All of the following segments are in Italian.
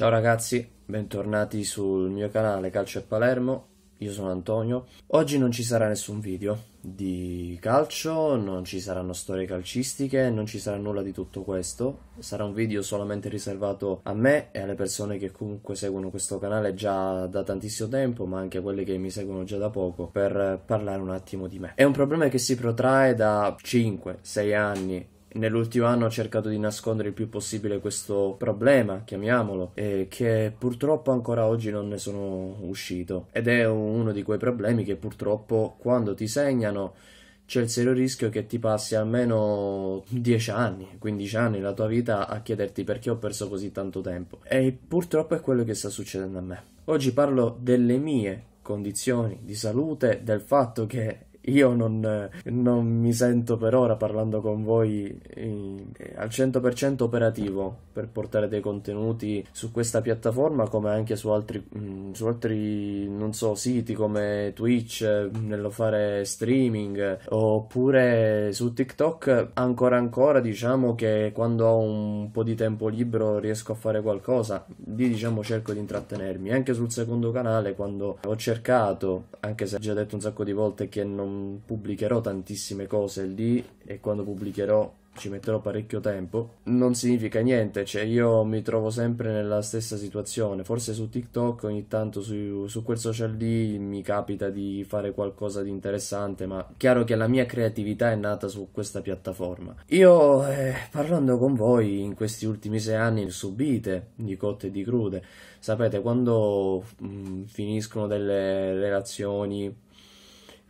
Ciao ragazzi, bentornati sul mio canale Calcio e Palermo, io sono Antonio. Oggi non ci sarà nessun video di calcio, non ci saranno storie calcistiche, non ci sarà nulla di tutto questo. Sarà un video solamente riservato a me e alle persone che comunque seguono questo canale già da tantissimo tempo, ma anche a quelle che mi seguono già da poco, per parlare un attimo di me. È un problema che si protrae da 5-6 anni Nell'ultimo anno ho cercato di nascondere il più possibile questo problema, chiamiamolo, e che purtroppo ancora oggi non ne sono uscito. Ed è uno di quei problemi che purtroppo quando ti segnano c'è il serio rischio che ti passi almeno 10 anni, 15 anni la tua vita a chiederti perché ho perso così tanto tempo. E purtroppo è quello che sta succedendo a me. Oggi parlo delle mie condizioni di salute, del fatto che io non, non, mi sento per ora parlando con voi eh, al 100% operativo per portare dei contenuti su questa piattaforma come anche su altri, mh, mm, su altri so, siti come Twitch eh, mm, nello fare streaming oppure su TikTok ancora ancora diciamo che quando ho un po' di tempo libero riesco a fare qualcosa lì diciamo cerco di intrattenermi anche sul secondo canale quando ho cercato anche se ho già detto un sacco di volte che non pubblicherò tantissime cose lì e quando pubblicherò ci metterò parecchio tempo, non significa niente, cioè io mi trovo sempre nella stessa situazione, forse su TikTok ogni tanto su, su, quel social lì mi capita di fare qualcosa di interessante, ma chiaro che la mia creatività è nata su questa piattaforma. Io eh, parlando con voi in questi ultimi sei anni subite di cotte e di crude, sapete quando mh, mm, finiscono delle relazioni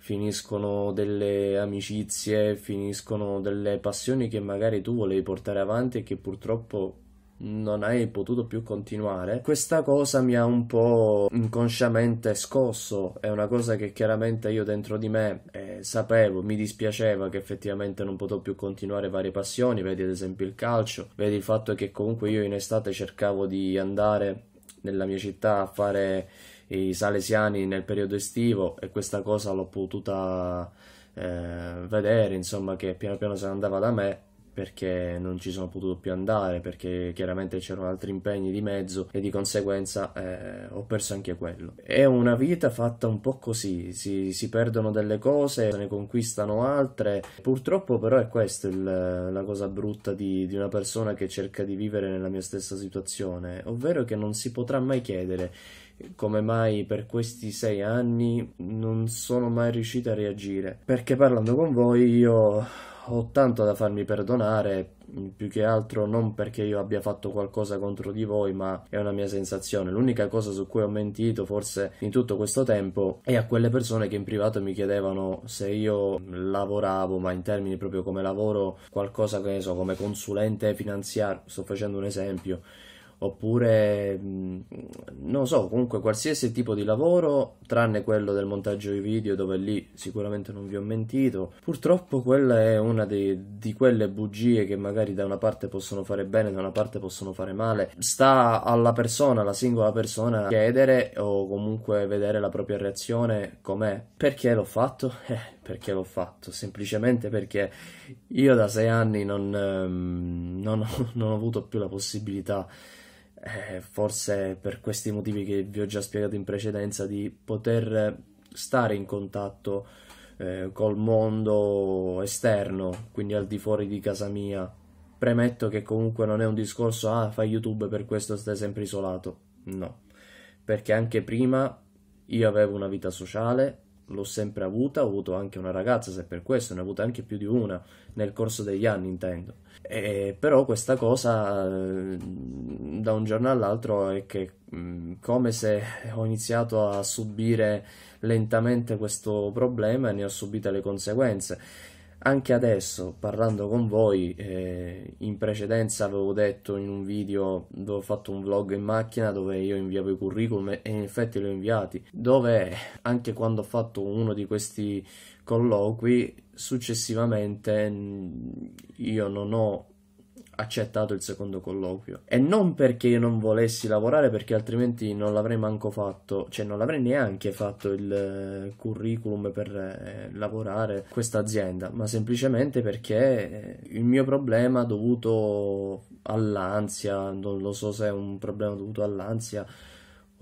finiscono delle amicizie, finiscono delle passioni che magari tu volevi portare avanti e che purtroppo non hai potuto più continuare. Questa cosa mi ha un po' inconsciamente scosso, è una cosa che chiaramente io dentro di me eh, sapevo, mi dispiaceva che effettivamente non potevo più continuare varie passioni, vedi ad esempio il calcio, vedi il fatto che comunque io in estate cercavo di andare nella mia città a fare i salesiani nel periodo estivo e questa cosa l'ho potuta eh, vedere, insomma, che piano piano se ne andava da me perché non ci sono potuto più andare, perché chiaramente c'erano altri impegni di mezzo e di conseguenza eh, ho perso anche quello. È una vita fatta un po' così, si, si perdono delle cose, se ne conquistano altre, purtroppo però è questa il, la cosa brutta di, di una persona che cerca di vivere nella mia stessa situazione, ovvero che non si potrà mai chiedere come mai per questi sei anni non sono mai riuscito a reagire. Perché parlando con voi io ho tanto da farmi perdonare, più che altro non perché io abbia fatto qualcosa contro di voi, ma è una mia sensazione. L'unica cosa su cui ho mentito forse in tutto questo tempo è a quelle persone che in privato mi chiedevano se io lavoravo, ma in termini proprio come lavoro, qualcosa che ne so, come consulente finanziario, sto facendo un esempio oppure mm, non so, comunque qualsiasi tipo di lavoro, tranne quello del montaggio di video, dove lì sicuramente non vi ho mentito. Purtroppo quella è una di, di quelle bugie che magari da una parte possono fare bene, da una parte possono fare male. Sta alla persona, alla singola persona, chiedere o comunque vedere la propria reazione com'è. Perché l'ho fatto? Eh, perché l'ho fatto, semplicemente perché io da sei anni non, ehm, non, ho, non ho avuto più la possibilità eh, forse per questi motivi che vi ho già spiegato in precedenza, di poter stare in contatto eh, col mondo esterno, quindi al di fuori di casa mia. Premetto che comunque non è un discorso, ah, fai YouTube per questo stai sempre isolato. No, perché anche prima io avevo una vita sociale, l'ho sempre avuta, ho avuto anche una ragazza, se per questo ne ho avuta anche più di una nel corso degli anni, intendo eh, però questa cosa eh, da un giorno all'altro è che mh, mm, come se ho iniziato a subire lentamente questo problema e ne ho subite le conseguenze. Anche adesso, parlando con voi, eh, in precedenza avevo detto in un video dove ho fatto un vlog in macchina dove io inviavo i curriculum e in effetti li ho inviati, dove anche quando ho fatto uno di questi colloqui, successivamente mm, io non ho accettato il secondo colloquio e non perché io non volessi lavorare perché altrimenti non l'avrei manco fatto cioè non l'avrei neanche fatto il eh, curriculum per eh, lavorare questa azienda ma semplicemente perché eh, il mio problema dovuto all'ansia non lo so se è un problema dovuto all'ansia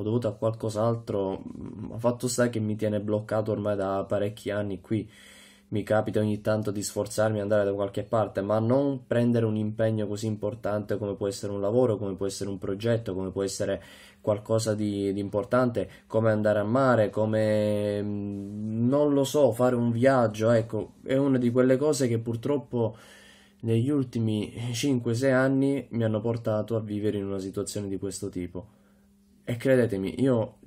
o dovuto a qualcos'altro, mm, ma fatto sta che mi tiene bloccato ormai da parecchi anni qui. Mi capita ogni tanto di sforzarmi ad andare da qualche parte, ma non prendere un impegno così importante come può essere un lavoro, come può essere un progetto, come può essere qualcosa di, di importante, come andare a mare, come mm, non lo so, fare un viaggio, ecco, è una di quelle cose che purtroppo negli ultimi 5-6 anni mi hanno portato a vivere in una situazione di questo tipo. E credetemi, io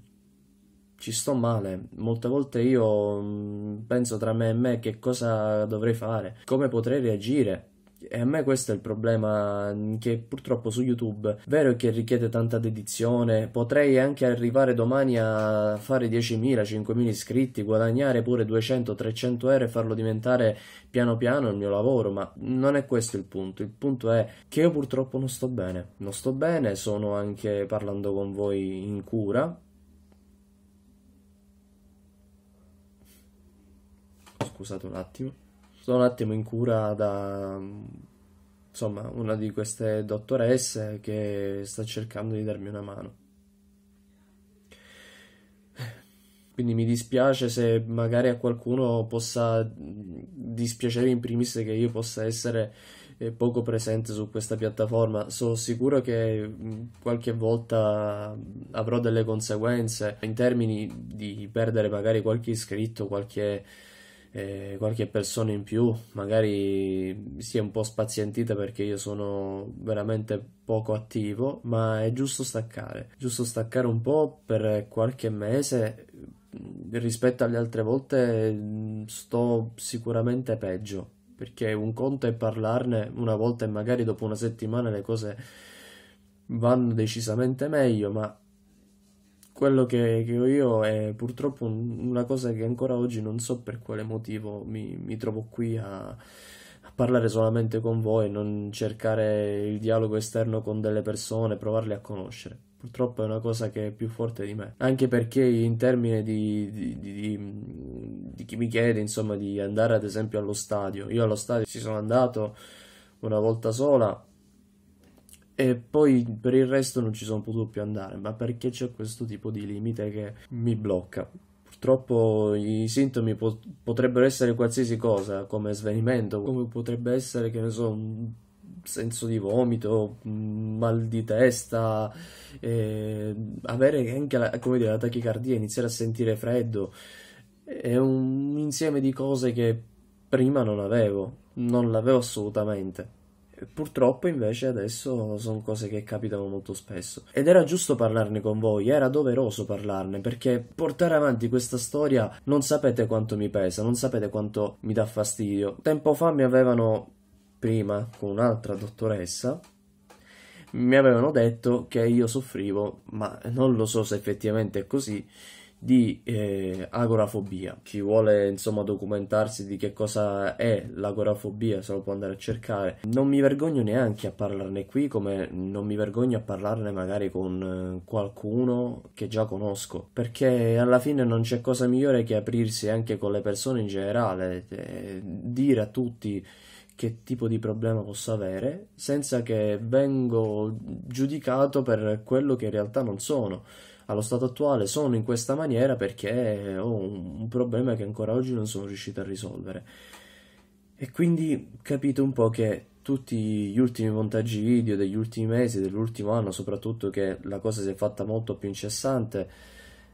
ci sto male. Molte volte io mm, penso tra me e me che cosa dovrei fare, come potrei reagire e a me questo è il problema mm, che purtroppo su YouTube, vero che richiede tanta dedizione, potrei anche arrivare domani a fare 10.000, 5.000 iscritti, guadagnare pure 200, 300 euro e farlo diventare piano piano il mio lavoro, ma non è questo il punto, il punto è che io purtroppo non sto bene, non sto bene, sono anche parlando con voi in cura, scusate un attimo sto un attimo in cura da insomma una di queste dottoresse che sta cercando di darmi una mano. Quindi mi dispiace se magari a qualcuno possa mm, dispiacere in primis che io possa essere eh, poco presente su questa piattaforma. Sono sicuro che mm, qualche volta mm, avrò delle conseguenze in termini di perdere magari qualche iscritto, qualche eh, qualche persona in più magari si è un po' spazientita perché io sono veramente poco attivo, ma è giusto staccare, giusto staccare un po' per qualche mese rispetto alle altre volte sto sicuramente peggio perché un conto è parlarne una volta e magari dopo una settimana le cose vanno decisamente meglio, ma quello che, che, ho io è purtroppo una cosa che ancora oggi non so per quale motivo mi, mi trovo qui a, a, parlare solamente con voi, non cercare il dialogo esterno con delle persone, provarle a conoscere. Purtroppo è una cosa che è più forte di me, anche perché in termini di, di, di, di chi mi chiede insomma di andare ad esempio allo stadio, io allo stadio ci sono andato una volta sola e poi per il resto non ci sono potuto più andare, ma perché c'è questo tipo di limite che mi blocca. Purtroppo i sintomi po- potrebbero essere qualsiasi cosa, come svenimento, come potrebbe essere, che ne so, un senso di vomito, mal di testa, eh, avere anche la, come dire, la tachicardia, iniziare a sentire freddo. È un insieme di cose che prima non avevo, non l'avevo assolutamente. Purtroppo invece adesso sono cose che capitano molto spesso. Ed era giusto parlarne con voi, era doveroso parlarne, perché portare avanti questa storia non sapete quanto mi pesa, non sapete quanto mi dà fastidio. Tempo fa mi avevano, prima con un'altra dottoressa, mi avevano detto che io soffrivo, ma non lo so se effettivamente è così, di eh, agorafobia. Chi vuole insomma documentarsi di che cosa è l'agorafobia se lo può andare a cercare. Non mi vergogno neanche a parlarne qui, come non mi vergogno a parlarne magari con eh, qualcuno che già conosco, perché alla fine non c'è cosa migliore che aprirsi anche con le persone in generale, eh, dire a tutti che tipo di problema posso avere senza che vengo giudicato per quello che in realtà non sono allo stato attuale sono in questa maniera perché ho un, un problema che ancora oggi non sono riuscito a risolvere. E quindi capite un po' che tutti gli ultimi montaggi video degli ultimi mesi, dell'ultimo anno soprattutto che la cosa si è fatta molto più incessante,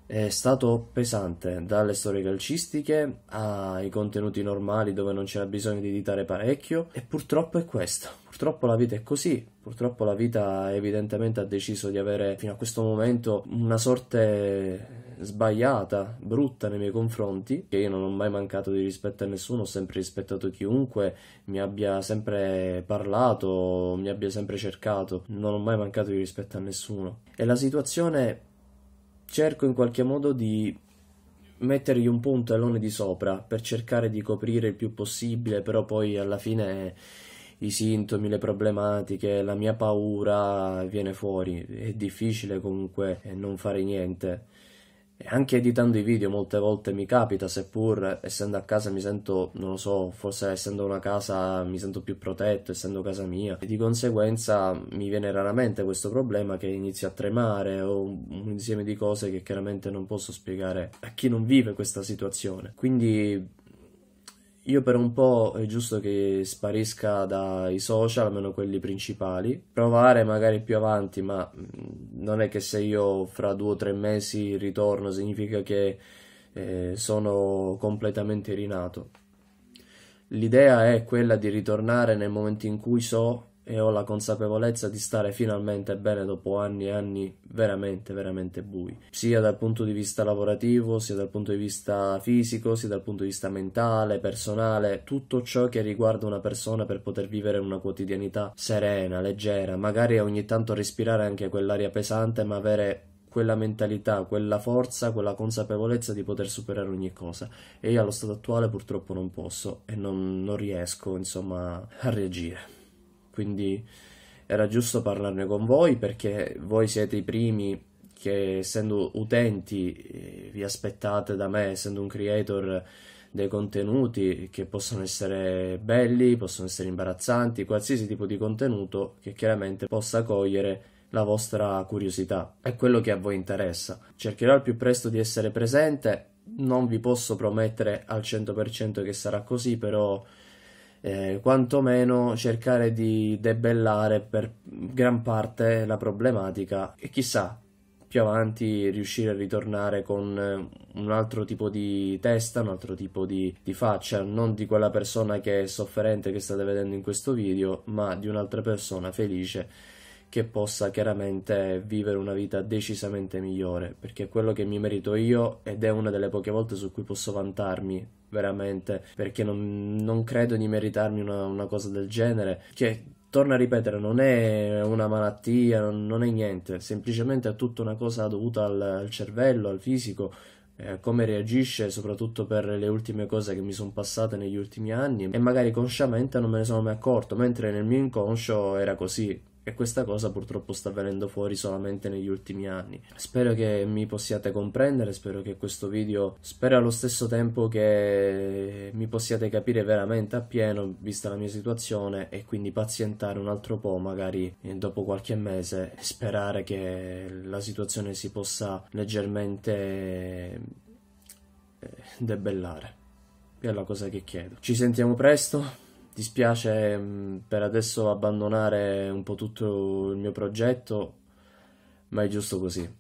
è stato pesante, dalle storie calcistiche ai contenuti normali dove non c'era bisogno di editare parecchio e purtroppo è questo. Purtroppo la vita è così, purtroppo la vita evidentemente ha deciso di avere fino a questo momento una sorte sbagliata, brutta nei miei confronti, che io non ho mai mancato di rispetto a nessuno, ho sempre rispettato chiunque mi abbia sempre parlato, mi abbia sempre cercato, non ho mai mancato di rispetto a nessuno. E la situazione cerco in qualche modo di mettergli un po' un telone di sopra per cercare di coprire il più possibile, però poi alla fine i sintomi, le problematiche, la mia paura viene fuori. È difficile comunque non fare niente e anche editando i video molte volte mi capita, seppur essendo a casa mi sento, non lo so, forse essendo una casa mi sento più protetto, essendo casa mia, e di conseguenza mi viene raramente questo problema che inizio a tremare o un insieme di cose che chiaramente non posso spiegare a chi non vive questa situazione. Quindi io per un po' è giusto che sparisca dai social, almeno quelli principali, provare magari più avanti, ma non è che se io fra due o tre mesi ritorno significa che eh, sono completamente rinato. L'idea è quella di ritornare nel momento in cui so e ho la consapevolezza di stare finalmente bene dopo anni e anni veramente, veramente bui, sia dal punto di vista lavorativo, sia dal punto di vista fisico, sia dal punto di vista mentale, personale, tutto ciò che riguarda una persona per poter vivere una quotidianità serena, leggera, magari ogni tanto respirare anche quell'aria pesante, ma avere quella mentalità, quella forza, quella consapevolezza di poter superare ogni cosa. E io allo stato attuale purtroppo non posso e non, non riesco, insomma, a reagire quindi era giusto parlarne con voi perché voi siete i primi che essendo utenti eh, vi aspettate da me, essendo un creator, dei contenuti che possono essere belli, possono essere imbarazzanti, qualsiasi tipo di contenuto che chiaramente possa cogliere la vostra curiosità è quello che a voi interessa. Cercherò al più presto di essere presente, non vi posso promettere al 100% che sarà così, però eh, quantomeno cercare di debellare per gran parte la problematica e chissà più avanti riuscire a ritornare con eh, un altro tipo di testa, un altro tipo di, di, faccia, non di quella persona che è sofferente che state vedendo in questo video, ma di un'altra persona felice che possa chiaramente vivere una vita decisamente migliore, perché è quello che mi merito io ed è una delle poche volte su cui posso vantarmi veramente, perché non, non credo di meritarmi una, una cosa del genere, che torno a ripetere, non è una malattia, non è niente, semplicemente è tutta una cosa dovuta al, al cervello, al fisico, eh, come reagisce soprattutto per le ultime cose che mi sono passate negli ultimi anni e magari consciamente non me ne sono mai accorto, mentre nel mio inconscio era così, e questa cosa purtroppo sta venendo fuori solamente negli ultimi anni. Spero che mi possiate comprendere, spero che questo video, spero allo stesso tempo che mi possiate capire veramente appieno vista la mia situazione e quindi pazientare un altro po' magari eh, dopo qualche mese sperare che la situazione si possa leggermente eh, debellare. È la cosa che chiedo. Ci sentiamo presto dispiace mm, per adesso abbandonare un po' tutto il mio progetto, ma è giusto così.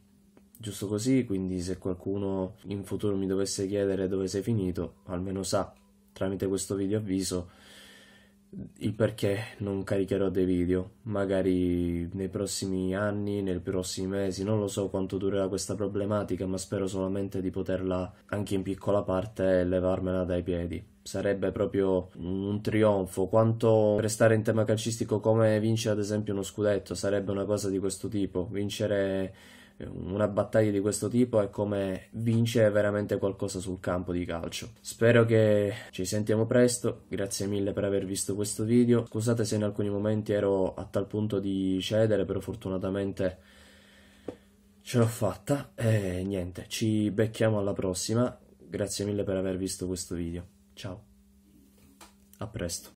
Giusto così, quindi se qualcuno in futuro mi dovesse chiedere dove sei finito, almeno sa, tramite questo video avviso, il perché non caricherò dei video, magari nei prossimi anni, nei prossimi mesi, non lo so quanto durerà questa problematica, ma spero solamente di poterla anche in piccola parte levarmela dai piedi sarebbe proprio un trionfo, quanto restare in tema calcistico come vincere ad esempio uno scudetto sarebbe una cosa di questo tipo, vincere una battaglia di questo tipo è come vincere veramente qualcosa sul campo di calcio. Spero che ci sentiamo presto, grazie mille per aver visto questo video, scusate se in alcuni momenti ero a tal punto di cedere, però fortunatamente ce l'ho fatta e niente, ci becchiamo alla prossima, grazie mille per aver visto questo video. Ciao, a presto.